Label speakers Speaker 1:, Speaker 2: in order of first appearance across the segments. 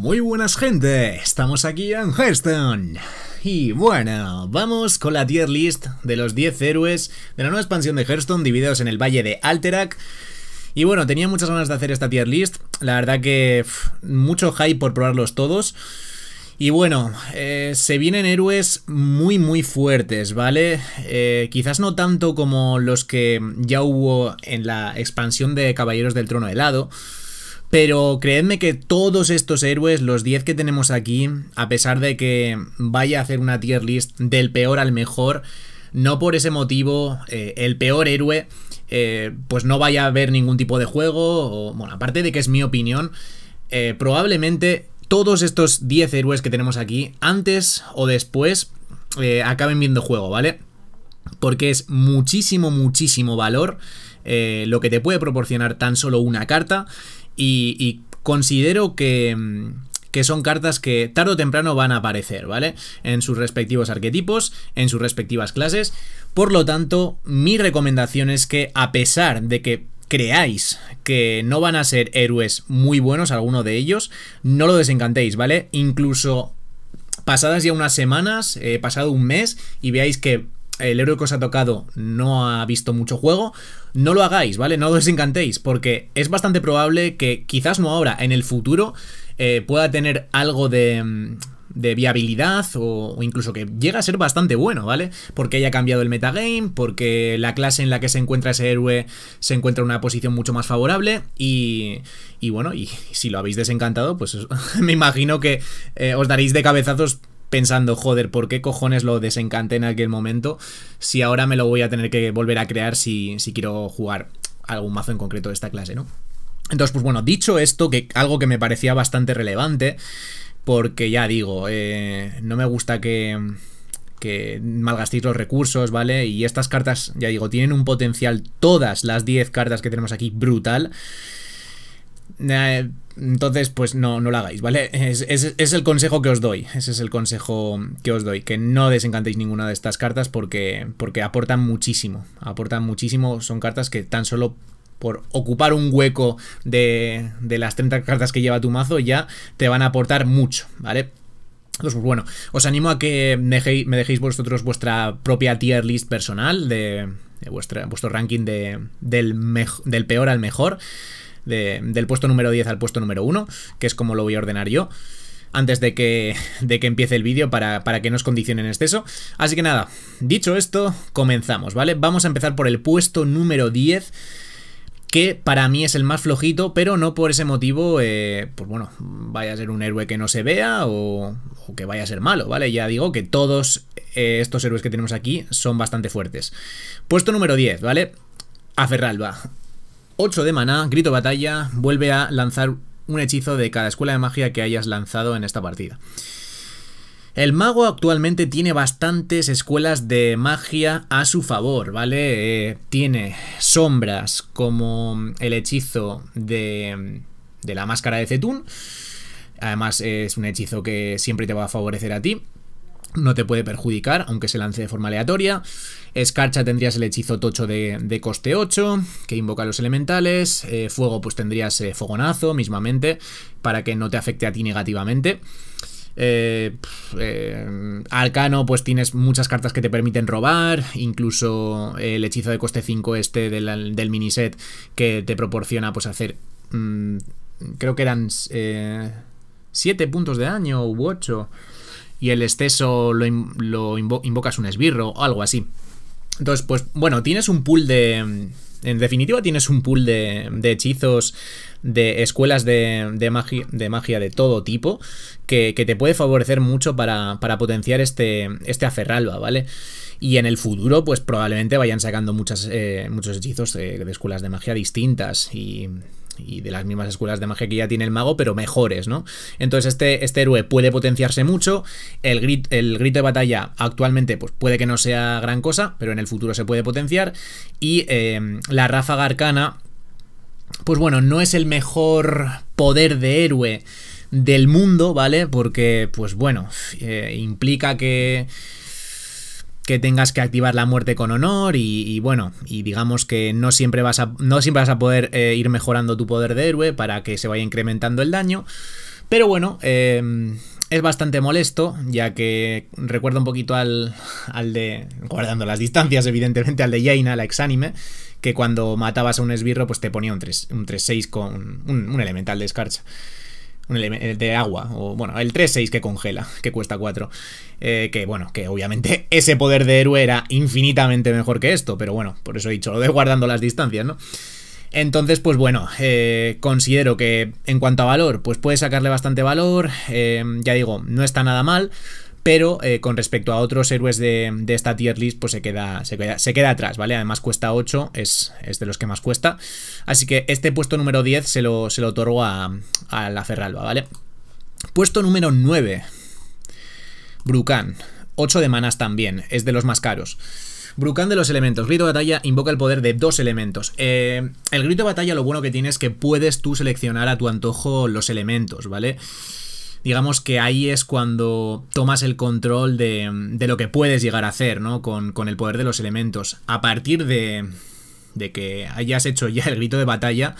Speaker 1: Muy buenas gente, estamos aquí en Hearthstone. Y bueno, vamos con la tier list de los 10 héroes de la nueva expansión de Hearthstone divididos en el Valle de Alterac. Y bueno, tenía muchas ganas de hacer esta tier list, la verdad que mucho hype por probarlos todos. Y bueno, eh, se vienen héroes muy muy fuertes, ¿vale? Eh, quizás no tanto como los que ya hubo en la expansión de Caballeros del Trono Helado, pero creedme que todos estos héroes, los 10 que tenemos aquí, a pesar de que vaya a hacer una tier list del peor al mejor, no por ese motivo eh, el peor héroe eh, pues no vaya a ver ningún tipo de juego, bueno, aparte de que es mi opinión, eh, probablemente todos estos 10 héroes que tenemos aquí, antes o después, acaben viendo juego, ¿vale? Porque es muchísimo, muchísimo valor lo que te puede proporcionar tan solo una carta y, considero mm, que son cartas que tarde o temprano van a aparecer, ¿vale? En sus respectivos arquetipos, en sus respectivas clases. Por lo tanto, mi recomendación es que a pesar de que creáis que no van a ser héroes muy buenos, alguno de ellos, no lo desencantéis, ¿vale? Incluso pasadas ya unas semanas, eh, pasado un mes, y veáis que el héroe que os ha tocado no ha visto mucho juego, no lo hagáis, ¿vale? No os desencantéis, porque es bastante probable que quizás no ahora, en el futuro, eh, pueda tener algo de, mm, viabilidad o, incluso que llega a ser bastante bueno, ¿vale? Porque haya cambiado el metagame, porque la clase en la que se encuentra ese héroe se encuentra en una posición mucho más favorable y, y bueno, y si lo habéis desencantado, pues me imagino que eh, os daréis de cabezazos pensando, joder, ¿por qué cojones lo desencanté en aquel momento? Si ahora me lo voy a tener que volver a crear si, quiero jugar algún mazo en concreto de esta clase, ¿no? Entonces, pues bueno, dicho esto, que algo que me parecía bastante relevante, porque ya digo, eh, no me gusta que, que malgastéis los recursos, ¿vale? Y estas cartas, ya digo, tienen un potencial, todas las 10 cartas que tenemos aquí, brutal. Eh, entonces, pues no, no lo hagáis, ¿vale? Es, el consejo que os doy. Ese es el consejo que os doy. Que no desencantéis ninguna de estas cartas porque, porque aportan muchísimo. Aportan muchísimo. Son cartas que tan solo por ocupar un hueco de, de las 30 cartas que lleva tu mazo ya te van a aportar mucho, ¿vale? Pues, pues bueno, os animo a que me dejéis, vosotros vuestra propia tier list personal de, vuestra, vuestro ranking de, del peor al mejor del puesto número 10 al puesto número 1, que es como lo voy a ordenar yo antes de que, que empiece el vídeo para, que no os condicionen exceso. Así que nada, dicho esto, comenzamos, ¿vale? Vamos a empezar por el puesto número 10 que para mí es el más flojito, pero no por ese motivo, eh, pues bueno, vaya a ser un héroe que no se vea o, que vaya a ser malo, ¿vale? Ya digo que todos eh, estos héroes que tenemos aquí son bastante fuertes. Puesto número 10, ¿vale? A Ferralba. 8 de maná, grito batalla, vuelve a lanzar un hechizo de cada escuela de magia que hayas lanzado en esta partida. El mago actualmente tiene bastantes escuelas de magia a su favor, ¿vale? Eh, tiene sombras como el hechizo de, de la máscara de Zetun. Además es un hechizo que siempre te va a favorecer a ti no te puede perjudicar, aunque se lance de forma aleatoria. Escarcha tendrías el hechizo tocho de, coste 8, que invoca los elementales. Eh, fuego, pues tendrías eh, fogonazo, mismamente, para que no te afecte a ti negativamente. Eh, eh, Arcano, pues tienes muchas cartas que te permiten robar. Incluso el hechizo de coste 5 este del, del miniset que te proporciona, pues, hacer... Mm, creo que eran 7 puntos de daño u 8 y el exceso lo, invocas un esbirro o algo así. Entonces, pues bueno, tienes un pool de... En definitiva, tienes un pool de, hechizos, de escuelas de, de, magia, de magia de todo tipo, que, te puede favorecer mucho para, para, potenciar este, este aferralba, ¿vale? Y en el futuro, pues probablemente vayan sacando eh, muchos hechizos eh, de escuelas de magia distintas y y de las mismas escuelas de magia que ya tiene el mago, pero mejores, ¿no? Entonces este, este héroe puede potenciarse mucho, el, grit, el grito de batalla actualmente pues puede que no sea gran cosa, pero en el futuro se puede potenciar, y em, la ráfaga arcana, pues bueno, no es el mejor poder de héroe del mundo, ¿vale? Porque, pues bueno, eh, implica que que tengas que activar la muerte con honor y, bueno, y digamos que no siempre vas a, no siempre vas a poder eh, ir mejorando tu poder de héroe para que se vaya incrementando el daño. Pero bueno, em, es bastante molesto, ya que recuerda un poquito al, al de, guardando las distancias evidentemente, al de Jaina, la exánime, que cuando matabas a un esbirro pues te ponía un 3-6 con un, un elemental de escarcha de agua, o bueno, el 3-6 que congela, que cuesta 4. Eh, que bueno, que obviamente ese poder de héroe era infinitamente mejor que esto, pero bueno, por eso he dicho lo de guardando las distancias, ¿no? Entonces, pues bueno, eh, considero que en cuanto a valor, pues puede sacarle bastante valor, eh, ya digo, no está nada mal pero eh, con respecto a otros héroes de, esta tier list, pues se queda, se queda, atrás, ¿vale? Además cuesta 8, es, de los que más cuesta. Así que este puesto número 10 se lo, se lo otorgo a, la Ferralba, ¿vale? Puesto número 9, Brucan. 8 de manas también, es de los más caros. Brucan de los elementos. Grito de batalla invoca el poder de dos elementos. Eh, el grito de batalla lo bueno que tiene es que puedes tú seleccionar a tu antojo los elementos, ¿vale? vale digamos que ahí es cuando tomas el control de, lo que puedes llegar a hacer, ¿no? Con, el poder de los elementos. A partir de, de que hayas hecho ya el grito de batalla,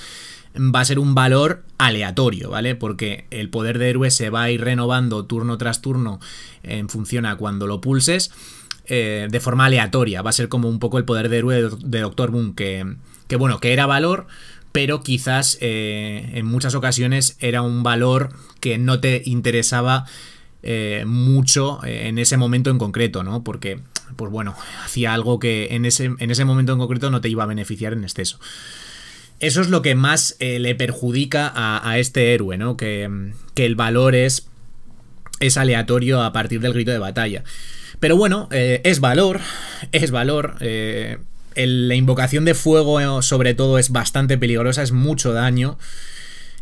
Speaker 1: va a ser un valor aleatorio, ¿vale? Porque el poder de héroe se va a ir renovando turno tras turno eh, en función a cuando lo pulses eh, de forma aleatoria. Va a ser como un poco el poder de héroe de Doctor Boom, que, que bueno, que era valor, pero quizás eh, en muchas ocasiones era un valor que no te interesaba eh, mucho eh, en ese momento en concreto, ¿no? Porque, pues bueno, hacía algo que en ese, en ese momento en concreto no te iba a beneficiar en exceso. Eso es lo que más le perjudica a, este héroe, ¿no? Que, el valor es, es aleatorio a partir del grito de batalla. Pero bueno, es valor, es valor la invocación de fuego eh, sobre todo es bastante peligrosa, es mucho daño.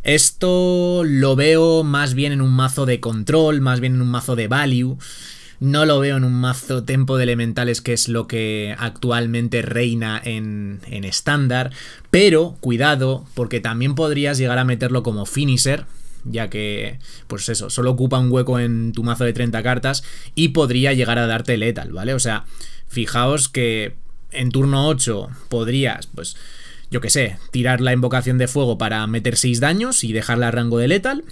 Speaker 1: Esto lo veo más bien en un mazo de control, más bien en un mazo de value. No lo veo en un mazo tempo de elementales, que es lo que actualmente reina en, en estándar. Pero cuidado, porque también podrías llegar a meterlo como finisher, ya que, pues eso, solo ocupa un hueco en tu mazo de 30 cartas y podría llegar a darte letal, ¿vale? O sea, fijaos que en turno 8 podrías, pues, yo qué sé, tirar la invocación de fuego para meter 6 daños y dejarla a rango de letal.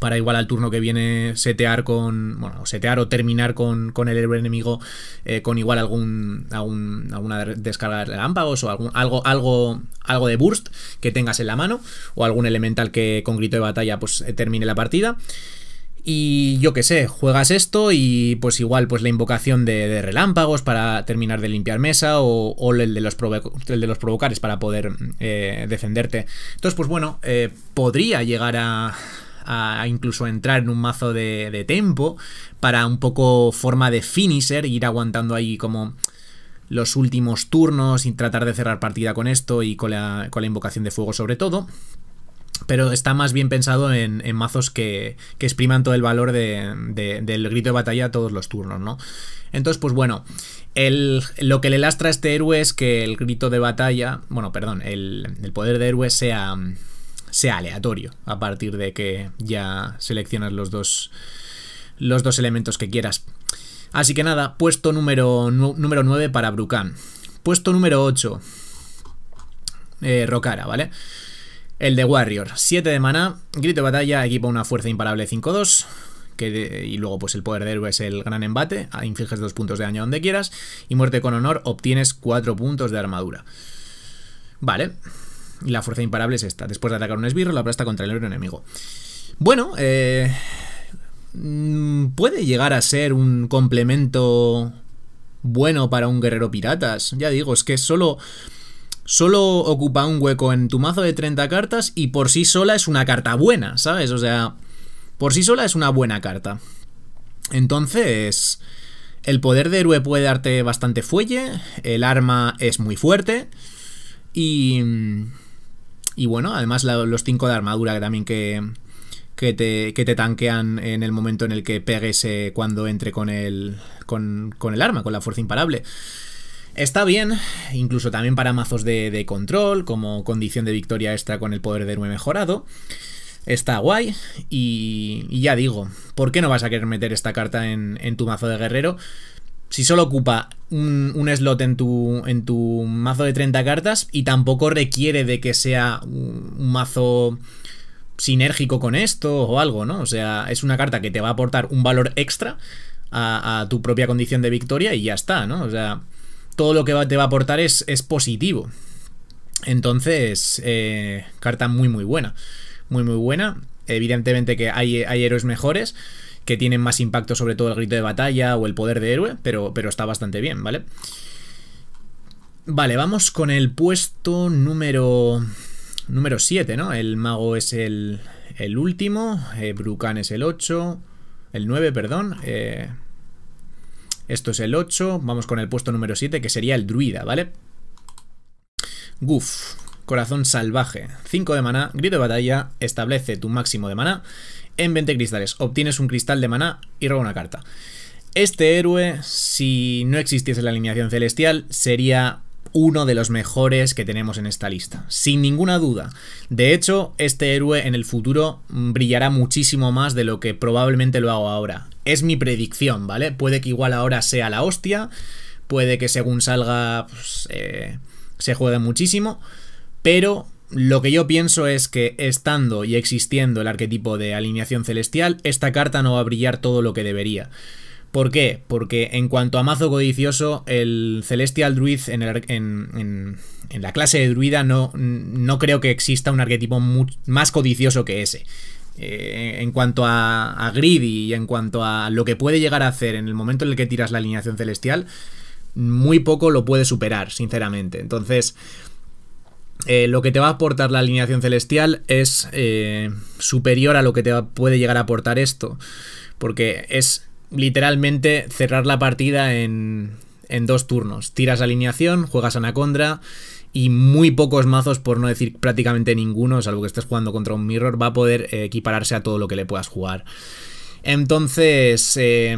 Speaker 1: Para igual al turno que viene setear con. Bueno, setear o terminar con, con el héroe enemigo eh, con igual algún, algún, alguna descarga de lámpagos o algún, algo, algo, algo de burst que tengas en la mano o algún elemental que con grito de batalla pues eh, termine la partida. Y yo qué sé, juegas esto y pues igual pues la invocación de, relámpagos para terminar de limpiar mesa o, el, de los de los provocares para poder eh, defenderte. Entonces pues bueno, eh, podría llegar a, incluso entrar en un mazo de, de tempo para un poco forma de finisher, ir aguantando ahí como los últimos turnos y tratar de cerrar partida con esto y con la invocación de fuego sobre todo pero está más bien pensado en, mazos que, que, expriman todo el valor del grito de batalla todos los turnos, ¿no? Entonces, pues bueno, el, lo que le lastra a este héroe es que el grito de batalla, bueno, perdón, el, poder de héroe sea, sea aleatorio a partir de que ya seleccionas los dos, los dos elementos que quieras. Así que nada, puesto número, número 9 para Brucan. Puesto número 8, eh, ¿vale? El de Warrior, 7 de maná, grito de batalla, equipa una fuerza imparable 5-2. y luego pues el poder de héroe es el gran embate, ah, infliges 2 puntos de daño donde quieras y muerte con honor obtienes 4 puntos de armadura. Vale, y la fuerza imparable es esta, después de atacar un esbirro la aplasta contra el héroe enemigo. Bueno, eh, mm, puede llegar a ser un complemento bueno para un guerrero piratas, ya digo, es que solo solo ocupa un hueco en tu mazo de 30 cartas y por sí sola es una carta buena, ¿sabes? O sea, por sí sola es una buena carta. Entonces, el poder de héroe puede darte bastante fuelle, el arma es muy fuerte y... Y bueno, además los 5 de armadura también que, que te, que te, tanquean en el momento en el que pegues eh, cuando entre con el, con, con el arma, con la fuerza imparable. Está bien, incluso también para mazos de, control, como condición de victoria extra con el poder de héroe mejorado. Está guay, y, ya digo, ¿por qué no vas a querer meter esta carta en, tu mazo de guerrero? Si solo ocupa un, slot en tu, mazo de 30 cartas y tampoco requiere de que sea un, mazo sinérgico con esto o algo, ¿no? O sea, es una carta que te va a aportar un valor extra a, a tu propia condición de victoria y ya está, ¿no? O sea, todo lo que te va a aportar es, positivo. Entonces, eh, carta muy muy buena. Muy muy buena. Evidentemente que hay, hay, héroes mejores que tienen más impacto sobre todo el grito de batalla o el poder de héroe, pero, pero está bastante bien, ¿vale? Vale, vamos con el puesto número... Número 7, ¿no? El mago es el, el último, eh, Brucan es el 8, el 9, perdón. Eh, esto es el 8. Vamos con el puesto número 7, que sería el druida, ¿vale? Guf. corazón salvaje. 5 de maná, grito de batalla, establece tu máximo de maná en 20 cristales. Obtienes un cristal de maná y roba una carta. Este héroe, si no existiese la alineación celestial, sería uno de los mejores que tenemos en esta lista, sin ninguna duda. De hecho, este héroe en el futuro brillará muchísimo más de lo que probablemente lo hago ahora. Es mi predicción, ¿vale? Puede que igual ahora sea la hostia, puede que según salga pues, eh, se juegue muchísimo, pero lo que yo pienso es que estando y existiendo el arquetipo de alineación celestial, esta carta no va a brillar todo lo que debería. ¿Por qué? Porque en cuanto a mazo codicioso, el Celestial Druid en, la clase de druida no, no, creo que exista un arquetipo más codicioso que ese. Eh, en cuanto a, greedy y en cuanto a lo que puede llegar a hacer en el momento en el que tiras la alineación celestial, muy poco lo puede superar, sinceramente. Entonces, eh, lo que te va a aportar la alineación celestial es eh, superior a lo que te puede llegar a aportar esto, porque es literalmente cerrar la partida en, dos turnos. Tiras alineación, juegas anacondra, y muy pocos mazos, por no decir prácticamente ninguno, salvo que estés jugando contra un Mirror, va a poder eh, equipararse a todo lo que le puedas jugar. Entonces, eh,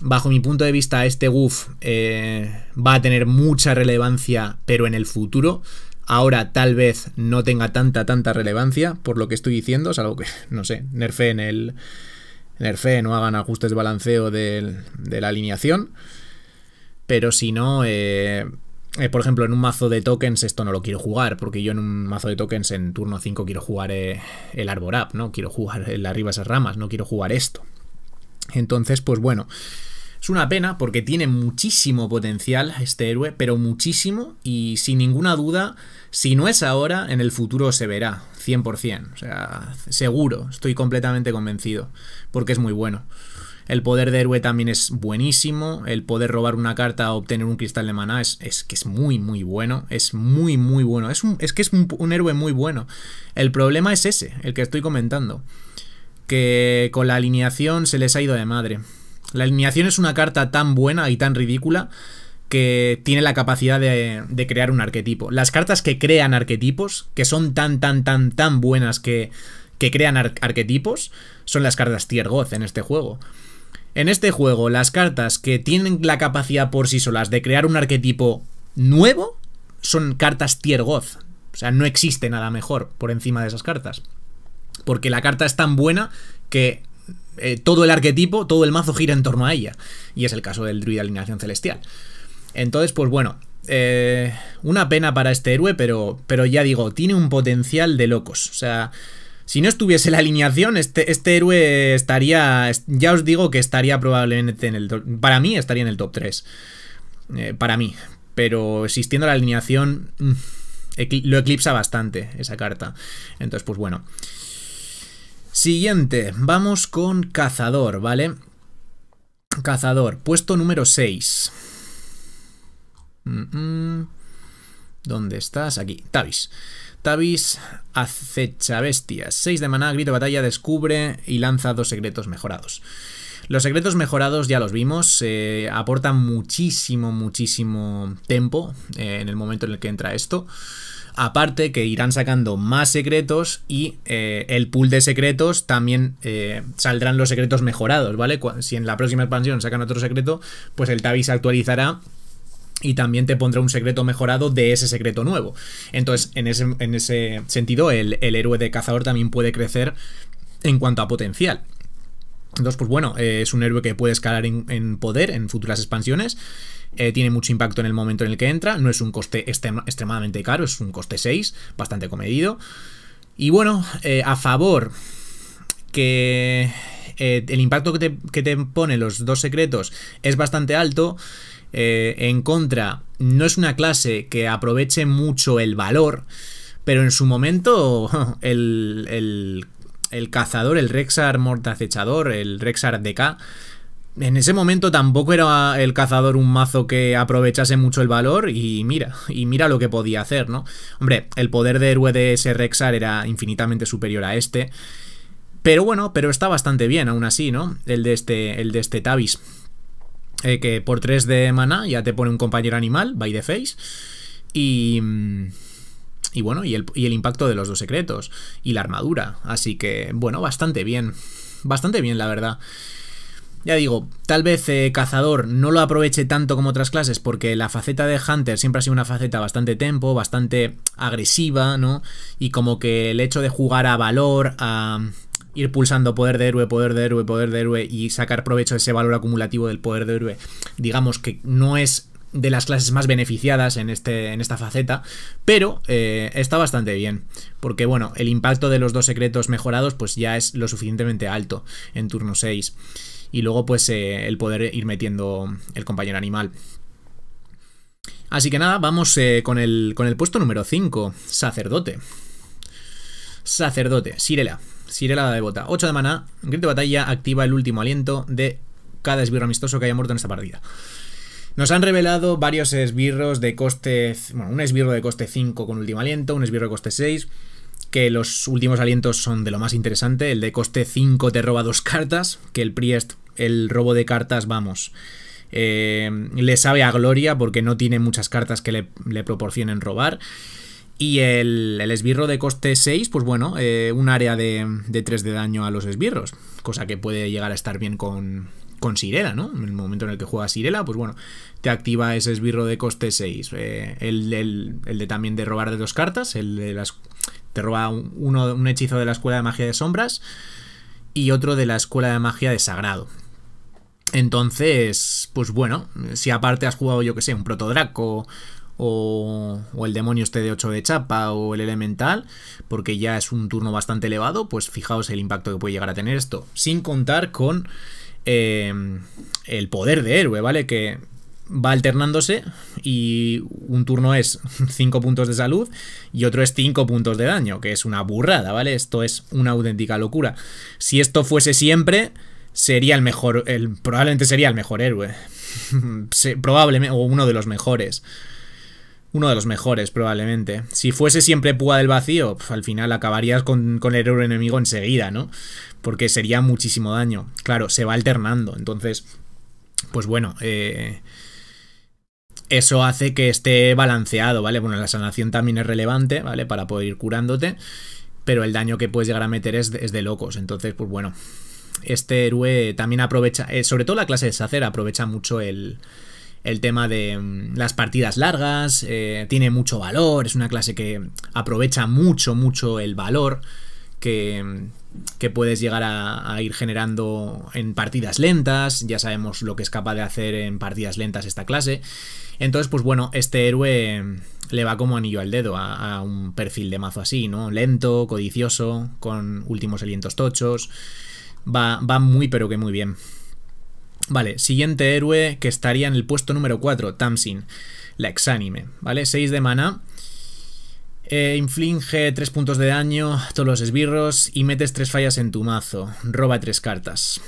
Speaker 1: bajo mi punto de vista, este Goof eh, va a tener mucha relevancia, pero en el futuro. Ahora tal vez no tenga tanta, tanta relevancia por lo que estoy diciendo, salvo que, no sé, nerfe en el, en no hagan ajustes de balanceo de, la alineación. Pero si no, eh, eh, por ejemplo, en un mazo de tokens esto no lo quiero jugar, porque yo en un mazo de tokens en turno 5 quiero jugar eh, el Arbor Up, ¿no? Quiero jugar el arriba esas ramas, no quiero jugar esto. Entonces, pues bueno, es una pena porque tiene muchísimo potencial este héroe, pero muchísimo y sin ninguna duda, si no es ahora, en el futuro se verá, 100%. O sea, seguro, estoy completamente convencido, porque es muy bueno. El poder de héroe también es buenísimo. El poder robar una carta o obtener un cristal de maná es, que es muy, muy bueno. Es muy, muy bueno. Es, que es un, héroe muy bueno. El problema es ese, el que estoy comentando. Que con la alineación se les ha ido de madre. La alineación es una carta tan buena y tan ridícula que tiene la capacidad de, crear un arquetipo. Las cartas que crean arquetipos, que son tan, tan, tan, tan buenas que, crean arquetipos, son las cartas Tier en este juego. En este juego, las cartas que tienen la capacidad por sí solas de crear un arquetipo nuevo son cartas Tier O sea, no existe nada mejor por encima de esas cartas. Porque la carta es tan buena que eh, todo el arquetipo, todo el mazo gira en torno a ella. Y es el caso del druida alineación celestial. Entonces, pues bueno, eh, una pena para este héroe, pero, pero ya digo, tiene un potencial de locos. O sea, si no estuviese la alineación, este, este héroe estaría, ya os digo que estaría probablemente en el... Para mí estaría en el top 3. Eh, para mí. Pero existiendo la alineación, mm, lo eclipsa bastante esa carta. Entonces, pues bueno. Siguiente, vamos con cazador, ¿vale? Cazador, puesto número 6. ¿Dónde estás? Aquí, Tavis. Tavis acecha bestias. 6 de maná, grito batalla, descubre y lanza dos secretos mejorados. Los secretos mejorados ya los vimos, eh, aportan muchísimo, muchísimo tempo eh, en el momento en el que entra esto. Aparte que irán sacando más secretos y eh, el pool de secretos también eh, saldrán los secretos mejorados, ¿vale? Si en la próxima expansión sacan otro secreto, pues el Tabi se actualizará y también te pondrá un secreto mejorado de ese secreto nuevo. Entonces, en ese, sentido, el, el héroe de cazador también puede crecer en cuanto a potencial. Entonces, pues bueno, eh, es un héroe que puede escalar en, poder en futuras expansiones. Eh, tiene mucho impacto en el momento en el que entra. No es un coste extremadamente caro, es un coste 6, bastante comedido. Y bueno, eh, a favor que el impacto que te, que ponen los dos secretos es bastante alto. en contra, no es una clase que aproveche mucho el valor pero en su momento el, el cazador, el Rexar Mortacechador, el Rexar DK, en ese momento tampoco era el cazador un mazo que aprovechase mucho el valor y mira, y mira lo que podía hacer, ¿no? Hombre, el poder de héroe de ese Rexar era infinitamente superior a este. Pero bueno, pero está bastante bien aún así, ¿no? El de este, el de este Tavis. Eh, que por 3 de mana ya te pone un compañero animal, by the face. Y... Mm, y bueno, y el, impacto de los dos secretos. Y la armadura. Así que, bueno, bastante bien. Bastante bien, la verdad. Ya digo, tal vez eh, Cazador no lo aproveche tanto como otras clases porque la faceta de Hunter siempre ha sido una faceta bastante tempo, bastante agresiva, ¿no? Y como que el hecho de jugar a valor, a ir pulsando poder de héroe, poder de héroe, poder de héroe y sacar provecho de ese valor acumulativo del poder de héroe, digamos que no es de las clases más beneficiadas en, este, en esta faceta, pero eh, está bastante bien, porque bueno, el impacto de los dos secretos mejorados pues ya es lo suficientemente alto en turno 6, y luego pues eh, el poder ir metiendo el compañero animal. Así que nada, vamos eh, con, el, con el puesto número 5, sacerdote. Sacerdote, Sirela, Sirela de Bota, 8 de maná, grito de batalla, activa el último aliento de cada esbirro amistoso que haya muerto en esta partida. Nos han revelado varios esbirros de coste. Bueno, un esbirro de coste 5 con último aliento, un esbirro de coste 6. Que los últimos alientos son de lo más interesante. El de coste 5 te roba dos cartas. Que el Priest, el robo de cartas, vamos. Eh, le sabe a Gloria porque no tiene muchas cartas que le, proporcionen robar. Y el, esbirro de coste 6, pues bueno, eh, un área de, de, 3 de daño a los esbirros, cosa que puede llegar a estar bien con, con Sirela, ¿no? En el momento en el que juega Sirela, pues bueno, te activa ese esbirro de coste 6. Eh, el, de también de robar de dos cartas, el de las, te roba un, uno, un hechizo de la Escuela de Magia de Sombras y otro de la Escuela de Magia de Sagrado. Entonces, pues bueno, si aparte has jugado, yo que sé, un Protodraco o, o el demonio este de 8 de chapa o el elemental, porque ya es un turno bastante elevado, pues fijaos el impacto que puede llegar a tener esto, sin contar con Em, el poder de héroe, ¿vale? Que va alternándose y un turno es 5 puntos de salud y otro es 5 puntos de daño, que es una burrada, ¿vale? Esto es una auténtica locura. Si esto fuese siempre, sería el mejor, probablemente sería el mejor héroe. probablemente, o uno de los mejores uno de los mejores probablemente. Si fuese siempre Púa del Vacío, al final acabarías con, el héroe enemigo enseguida, ¿no? Porque sería muchísimo daño. Claro, se va alternando, entonces, pues bueno, eh, eso hace que esté balanceado, ¿vale? Bueno, la sanación también es relevante, ¿vale? Para poder ir curándote, pero el daño que puedes llegar a meter es, de locos, entonces, pues bueno, este héroe también aprovecha, eh, sobre todo la clase de Sacer aprovecha mucho el, el tema de mm, las partidas largas, eh, tiene mucho valor, es una clase que aprovecha mucho, mucho el valor que, mm, que puedes llegar a, ir generando en partidas lentas, ya sabemos lo que es capaz de hacer en partidas lentas esta clase, entonces pues bueno, este héroe mm, le va como anillo al dedo a, un perfil de mazo así, ¿no? Lento, codicioso, con últimos alientos tochos, va, va muy pero que muy bien. Vale, siguiente héroe que estaría en el puesto número 4, Tamsin, la exánime, ¿vale? 6 de mana. Eh, inflige 3 puntos de daño, a todos los esbirros y metes 3 fallas en tu mazo. Roba 3 cartas.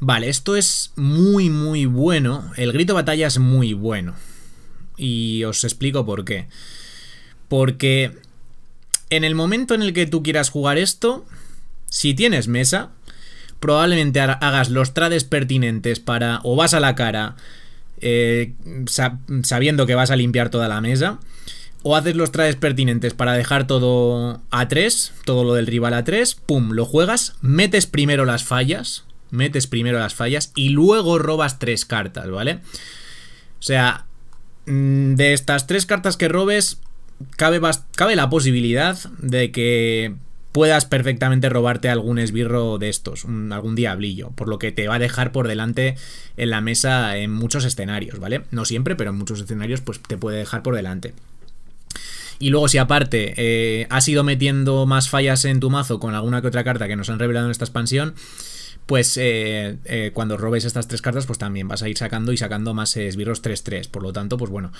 Speaker 1: Vale, esto es muy muy bueno. El grito batalla es muy bueno. Y os explico por qué. Porque en el momento en el que tú quieras jugar esto, si tienes mesa, probablemente hagas los trades pertinentes para o vas a la cara eh, sabiendo que vas a limpiar toda la mesa, o haces los trades pertinentes para dejar todo a 3, todo lo del rival a 3, pum, lo juegas, metes primero las fallas, metes primero las fallas y luego robas tres cartas, ¿vale? O sea, mm, de estas tres cartas que robes, cabe, cabe la posibilidad de que puedas perfectamente robarte algún esbirro de estos, algún diablillo, por lo que te va a dejar por delante en la mesa en muchos escenarios, ¿vale? No siempre, pero en muchos escenarios pues te puede dejar por delante. Y luego si aparte eh, has ido metiendo más fallas en tu mazo con alguna que otra carta que nos han revelado en esta expansión, pues eh, eh, cuando robes estas tres cartas, pues también vas a ir sacando y sacando más esbirros 3-3. Por lo tanto, pues bueno,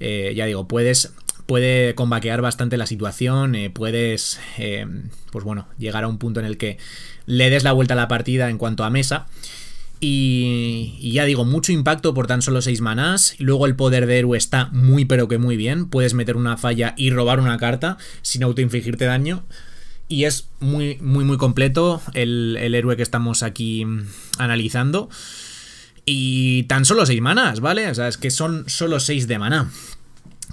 Speaker 1: eh, ya digo, puedes puede combaquear bastante la situación, puedes, pues bueno, llegar a un punto en el que le des la vuelta a la partida en cuanto a mesa. Y, ya digo, mucho impacto por tan solo 6 manás. Luego el poder de héroe está muy pero que muy bien. Puedes meter una falla y robar una carta sin autoinfligirte daño. Y es muy, muy, muy completo el, héroe que estamos aquí analizando. Y tan solo 6 manas, ¿vale? O sea, es que son solo 6 de maná.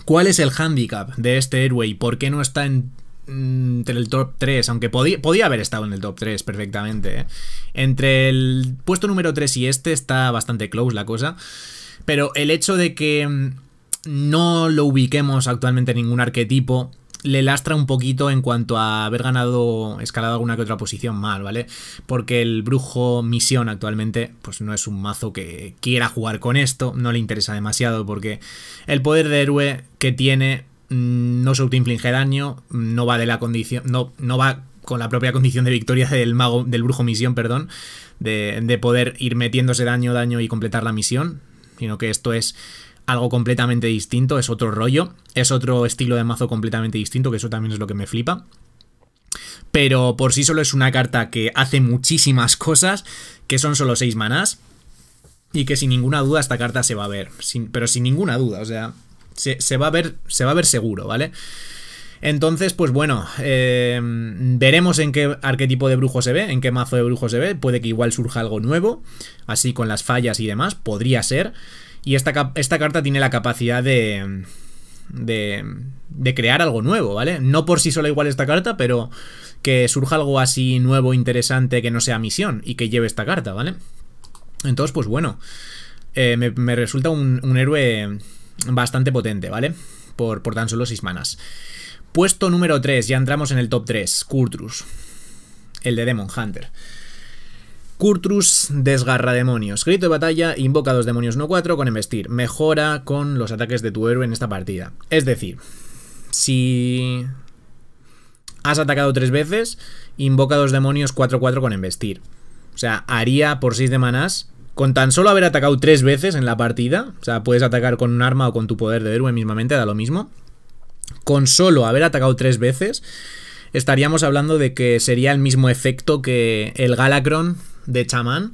Speaker 1: ¿Cuál es el handicap de este héroe y por qué no está entre mm, el top 3, aunque podía, podía, haber estado en el top 3 perfectamente. ¿eh? Entre el puesto número 3 y este está bastante close la cosa. Pero el hecho de que mm, no lo ubiquemos actualmente en ningún arquetipo le lastra un poquito en cuanto a haber ganado, escalado alguna que otra posición mal, ¿vale? Porque el brujo misión actualmente, pues no es un mazo que quiera jugar con esto, no le interesa demasiado porque el poder de héroe que tiene mm, no se autoinflige daño, no va de la condición, no, no va con la propia condición de victoria del mago, del brujo misión, perdón, de, de poder ir metiéndose daño, daño y completar la misión, sino que esto es algo completamente distinto, es otro rollo, es otro estilo de mazo completamente distinto, que eso también es lo que me flipa. Pero por sí solo es una carta que hace muchísimas cosas, que son solo 6 manás, y que sin ninguna duda esta carta se va a ver, sin, pero sin ninguna duda, o sea, se, va a ver, se va a ver seguro, ¿vale? Entonces, pues bueno, eh, veremos en qué arquetipo de brujo se ve, en qué mazo de brujo se ve, puede que igual surja algo nuevo, así con las fallas y demás, podría ser, y esta, esta carta tiene la capacidad de, de, crear algo nuevo, ¿vale? No por sí sola igual esta carta, pero que surja algo así nuevo, interesante, que no sea misión y que lleve esta carta, ¿vale? Entonces, pues bueno, eh, me, resulta un, héroe bastante potente, ¿vale? Por, por tan solo seis manas. Puesto número 3, ya entramos en el top 3, Kurtrus, el de Demon Hunter. Kurtrus desgarra demonios. Grito de batalla, invoca dos demonios no 4 con embestir. Mejora con los ataques de tu héroe en esta partida. Es decir, si has atacado tres veces, invoca dos demonios 4-4 con embestir. O sea, haría por 6 de manás. Con tan solo haber atacado tres veces en la partida, o sea, puedes atacar con un arma o con tu poder de héroe mismamente, da lo mismo. Con solo haber atacado tres veces, estaríamos hablando de que sería el mismo efecto que el Galacron de chamán.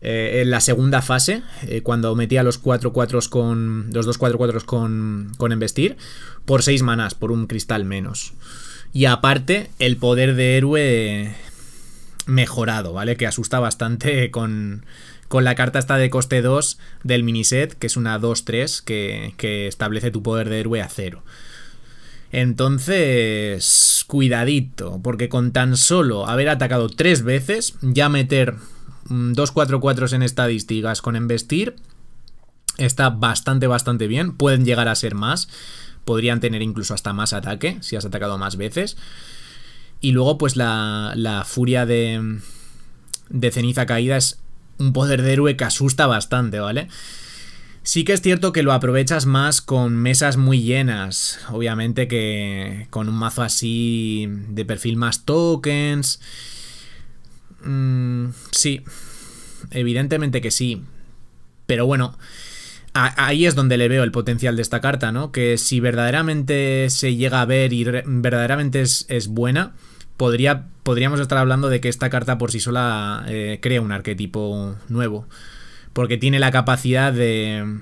Speaker 1: Eh, en la segunda fase, eh, cuando metía los 4 4 con. 4 con, con embestir. Por 6 manás, por un cristal menos. Y aparte, el poder de héroe mejorado, ¿vale? Que asusta bastante con, la carta esta de coste 2 del miniset, que es una 2-3, que, que establece tu poder de héroe a 0. Entonces, cuidadito, porque con tan solo haber atacado tres veces, ya meter mm, dos 4 4 en estadísticas con embestir está bastante, bastante bien. Pueden llegar a ser más, podrían tener incluso hasta más ataque si has atacado más veces. Y luego, pues la, la furia de, de ceniza caída es un poder de héroe que asusta bastante, ¿vale? Sí que es cierto que lo aprovechas más con mesas muy llenas, obviamente que con un mazo así de perfil más tokens. Mm, sí, evidentemente que sí. Pero bueno, ahí es donde le veo el potencial de esta carta, ¿no? Que si verdaderamente se llega a ver y verdaderamente es, buena, podría, podríamos estar hablando de que esta carta por sí sola eh, crea un arquetipo nuevo porque tiene la capacidad de,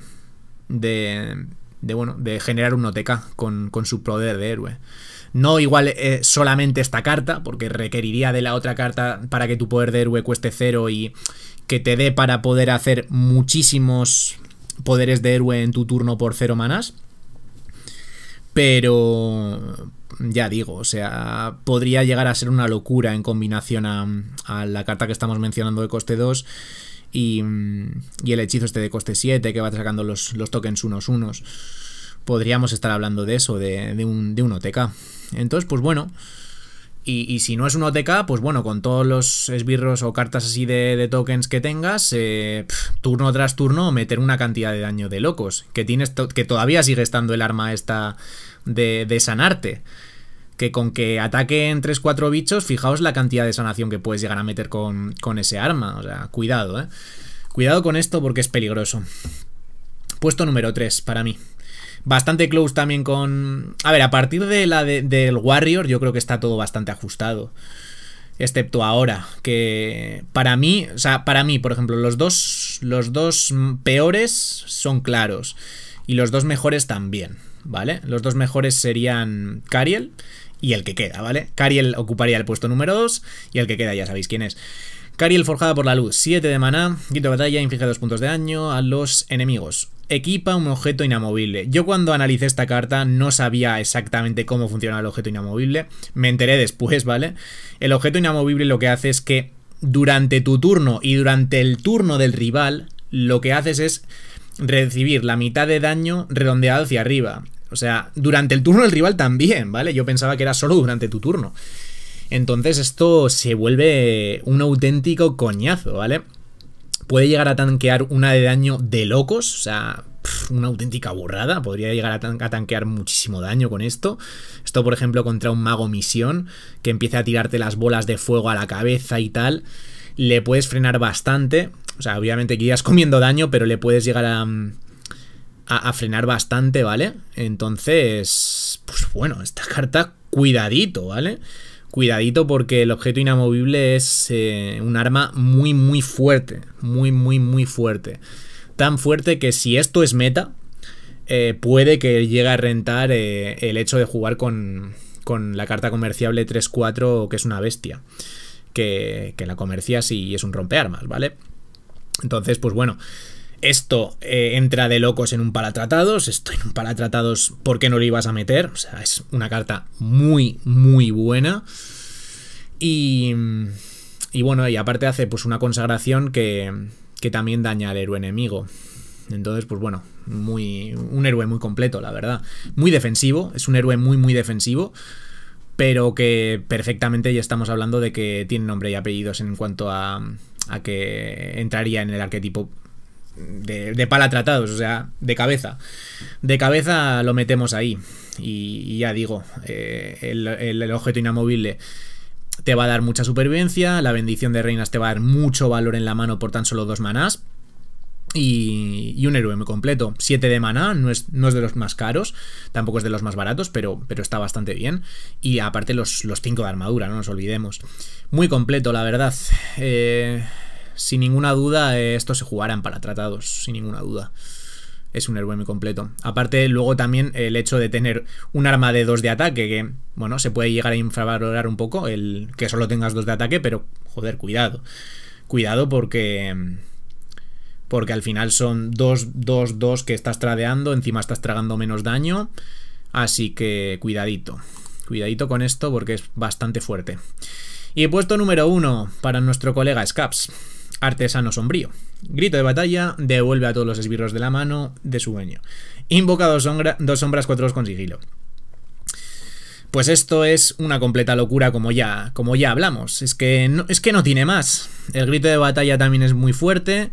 Speaker 1: de, bueno, de generar un OTK con, su poder de héroe. No igual eh, solamente esta carta, porque requeriría de la otra carta para que tu poder de héroe cueste cero y que te dé para poder hacer muchísimos poderes de héroe en tu turno por cero manas. Pero ya digo, o sea, podría llegar a ser una locura en combinación a, a la carta que estamos mencionando de coste 2 y, el hechizo este de coste 7 que va sacando los, los tokens unos unos. Podríamos estar hablando de eso, de, de, un, OTK. Entonces, pues bueno. Y, si no es un OTK, pues bueno, con todos los esbirros o cartas así de, tokens que tengas, eh, turno tras turno, meter una cantidad de daño de locos. Que tienes que todavía sigue estando el arma esta de, de sanarte que con que en 3-4 bichos, fijaos la cantidad de sanación que puedes llegar a meter con, ese arma. O sea, cuidado, ¿eh? Cuidado con esto porque es peligroso. Puesto número 3 para mí. Bastante close también con... A ver, a partir de la del Warrior yo creo que está todo bastante ajustado. Excepto ahora, que para mí, o sea, para mí, por ejemplo, los dos, los dos peores son claros. Y los dos mejores también, ¿vale? Los dos mejores serían Cariel y el que queda, ¿vale? Cariel ocuparía el puesto número 2 y el que queda ya sabéis quién es. Cariel forjada por la luz, 7 de maná, quinto de batalla, inflige 2 puntos de daño a los enemigos. Equipa un objeto inamovible. Yo cuando analicé esta carta no sabía exactamente cómo funciona el objeto inamovible. Me enteré después, ¿vale? El objeto inamovible lo que hace es que durante tu turno y durante el turno del rival, lo que haces es recibir la mitad de daño redondeado hacia arriba. O sea, durante el turno del rival también, ¿vale? Yo pensaba que era solo durante tu turno. Entonces esto se vuelve un auténtico coñazo, ¿vale? Puede llegar a tanquear una de daño de locos, o sea, una auténtica burrada. Podría llegar a, tanquear muchísimo daño con esto. Esto, por ejemplo, contra un mago misión que empieza a tirarte las bolas de fuego a la cabeza y tal. Le puedes frenar bastante. O sea, obviamente que irías comiendo daño, pero le puedes llegar a, mm, a, frenar bastante, ¿vale? Entonces, pues bueno, esta carta, cuidadito, ¿vale? Cuidadito porque el objeto inamovible es eh, un arma muy, muy fuerte. Muy, muy, muy fuerte. Tan fuerte que si esto es meta, eh, puede que llegue a rentar eh, el hecho de jugar con, con la carta comerciable 3-4, que es una bestia. Que, que la comercias y es un rompearmas, ¿vale? Entonces, pues bueno. Esto eh, entra de locos en un palatratados. Esto en un palatratados, ¿por qué no lo ibas a meter? O sea, es una carta muy, muy buena. Y, y bueno, y aparte hace pues una consagración que, que también daña al héroe enemigo. Entonces, pues bueno, muy, un héroe muy completo, la verdad. Muy defensivo, es un héroe muy, muy defensivo, pero que perfectamente ya estamos hablando de que tiene nombre y apellidos en cuanto a que entraría en el arquetipo de, pala tratados, o sea, de cabeza. De cabeza lo metemos ahí. Y, ya digo, eh, el, objeto inamovible te va a dar mucha supervivencia, la bendición de reinas te va a dar mucho valor en la mano por tan solo dos manás. Y, y un héroe muy completo. Siete de maná, no es, no es, de los más caros, tampoco es de los más baratos, pero, pero está bastante bien. Y aparte los cinco de armadura, no nos olvidemos. Muy completo, la verdad. Eh, sin ninguna duda, esto estos se jugarán para tratados, sin ninguna duda. Es un héroe muy completo. Aparte, luego también el hecho de tener un arma de 2 de ataque, que, bueno, se puede llegar a infravalorar un poco, el que solo tengas 2 de ataque, pero, joder, cuidado. Cuidado porque... Porque al final son 2, 2, 2 que estás tradeando, encima estás tragando menos daño. Así que cuidadito. Cuidadito con esto porque es bastante fuerte. Y puesto número 1 para nuestro colega Scaps. Artesano sombrío. Grito de batalla, devuelve a todos los esbirros de la mano de su dueño. Invoca dos, sombras, cuatro con sigilo. Pues esto es una completa locura como ya, como ya hablamos. Es que, no, es que no tiene más. El grito de batalla también es muy fuerte.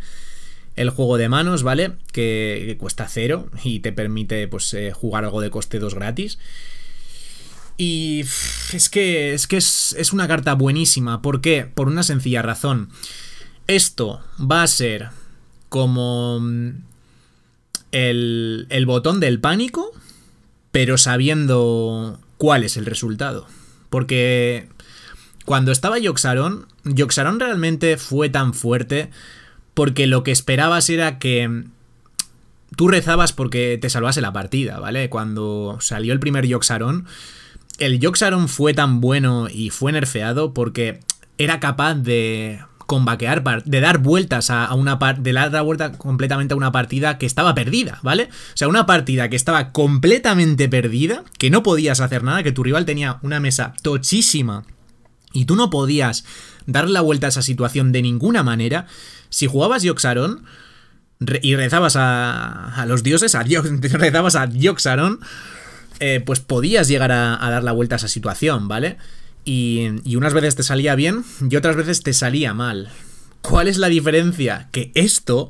Speaker 1: El juego de manos, ¿vale? Que, cuesta cero y te permite pues, eh, jugar algo de coste 2 gratis. Y es que es, que es, es una carta buenísima. ¿Por qué? Por una sencilla razón. Esto va a ser como mm, el, el botón del pánico, pero sabiendo cuál es el resultado. Porque cuando estaba Yoxaron, Yoxaron realmente fue tan fuerte porque lo que esperabas era que tú rezabas porque te salvase la partida, ¿vale? Cuando salió el primer Yoxaron, el Yoxaron fue tan bueno y fue nerfeado porque era capaz de vaquear, de dar vueltas a, una de la vuelta completamente a una partida que estaba perdida, ¿vale? O sea, una partida que estaba completamente perdida, que no podías hacer nada, que tu rival tenía una mesa tochísima y tú no podías dar la vuelta a esa situación de ninguna manera. Si jugabas Yoxaron y rezabas a, los dioses, a rezabas a Yoxaron, eh, pues podías llegar a dar la vuelta a esa situación, ¿vale? Y, unas veces te salía bien y otras veces te salía mal. ¿Cuál es la diferencia? Que esto,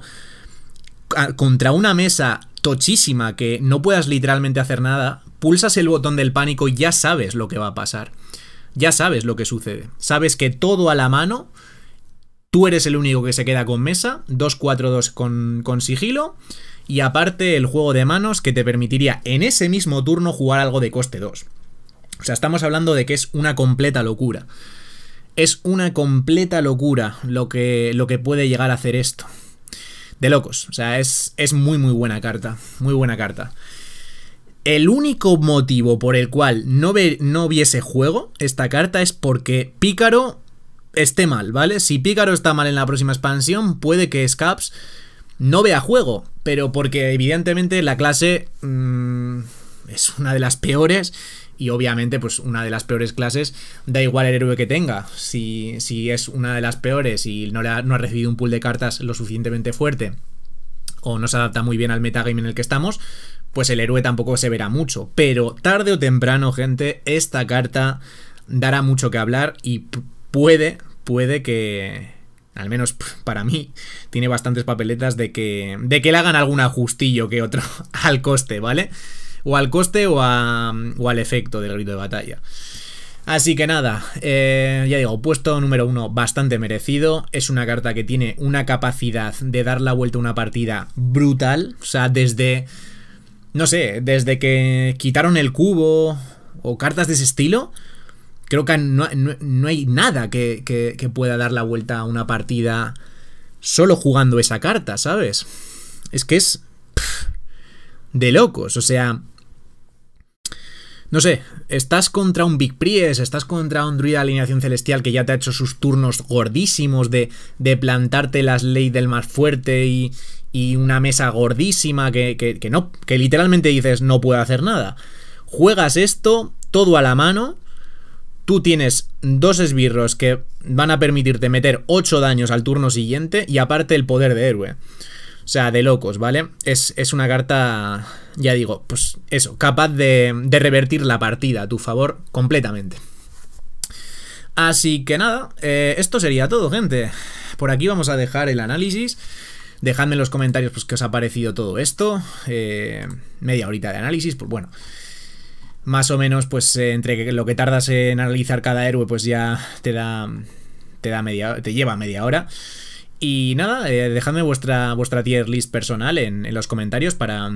Speaker 1: contra una mesa tochísima que no puedas literalmente hacer nada, pulsas el botón del pánico y ya sabes lo que va a pasar. Ya sabes lo que sucede. Sabes que todo a la mano, tú eres el único que se queda con mesa, 2-4-2 con, con sigilo, y aparte el juego de manos que te permitiría en ese mismo turno jugar algo de coste 2. O sea, estamos hablando de que es una completa locura. Es una completa locura lo que, lo que puede llegar a hacer esto. De locos. O sea, es, es muy, muy buena carta. Muy buena carta. El único motivo por el cual no, ve, viese juego esta carta es porque Pícaro esté mal, ¿vale? Si Pícaro está mal en la próxima expansión, puede que Scaps no vea juego, pero porque evidentemente la clase mm, es una de las peores y obviamente, pues una de las peores clases, da igual el héroe que tenga. Si, si es una de las peores y no, ha, no ha recibido un pool de cartas lo suficientemente fuerte o no se adapta muy bien al metagame en el que estamos, pues el héroe tampoco se verá mucho. Pero tarde o temprano, gente, esta carta dará mucho que hablar y puede, puede que, al menos para mí, tiene bastantes papeletas de que, de que le hagan algún ajustillo que otro al coste, ¿vale? o al coste o, al efecto del grito de batalla. Así que nada, eh, ya digo, puesto número uno bastante merecido. Es una carta que tiene una capacidad de dar la vuelta a una partida brutal. O sea, desde, no sé, desde que quitaron el cubo o cartas de ese estilo, creo que no, hay nada que, pueda dar la vuelta a una partida solo jugando esa carta, ¿sabes? Es que es... de locos, o sea, no sé, estás contra un Big Priest, estás contra un druida de alineación celestial que ya te ha hecho sus turnos gordísimos de, plantarte las Ley del más fuerte y, una mesa gordísima que, no, que literalmente dices no puedo hacer nada. Juegas esto todo a la mano. Tú tienes dos esbirros que van a permitirte meter 8 daños al turno siguiente y aparte el poder de héroe. O sea, de locos, ¿vale? Es, es una carta, ya digo, pues eso, capaz de, de revertir la partida a tu favor completamente. Así que nada, eh, esto sería todo, gente. Por aquí vamos a dejar el análisis. Dejadme en los comentarios pues, qué os ha parecido todo esto. Eh, media horita de análisis, pues bueno. Más o menos, pues eh, entre lo que tardas en analizar cada héroe, pues ya te da. Te da media. Te lleva media hora. Y nada, eh, dejadme vuestra, vuestra tier list personal en, los comentarios para,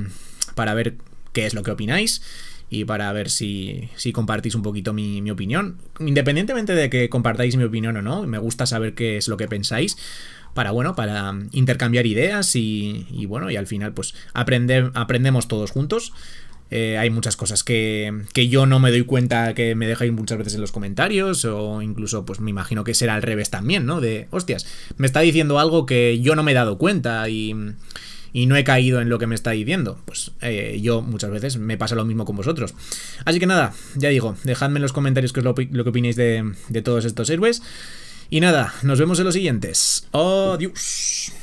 Speaker 1: para ver qué es lo que opináis y para ver si, compartís un poquito mi, opinión. Independientemente de que compartáis mi opinión o no, me gusta saber qué es lo que pensáis para, bueno, para intercambiar ideas y, bueno, y al final pues aprendemos todos juntos. Eh, hay muchas cosas que, yo no me doy cuenta que me dejáis muchas veces en los comentarios o incluso pues me imagino que será al revés también, ¿no? De, hostias, me está diciendo algo que yo no me he dado cuenta y no he caído en lo que me está diciendo. Pues eh, yo muchas veces me pasa lo mismo con vosotros. Así que nada, ya digo, dejadme en los comentarios qué es lo, que opináis de, de, todos estos héroes. Y nada, nos vemos en los siguientes. Adiós.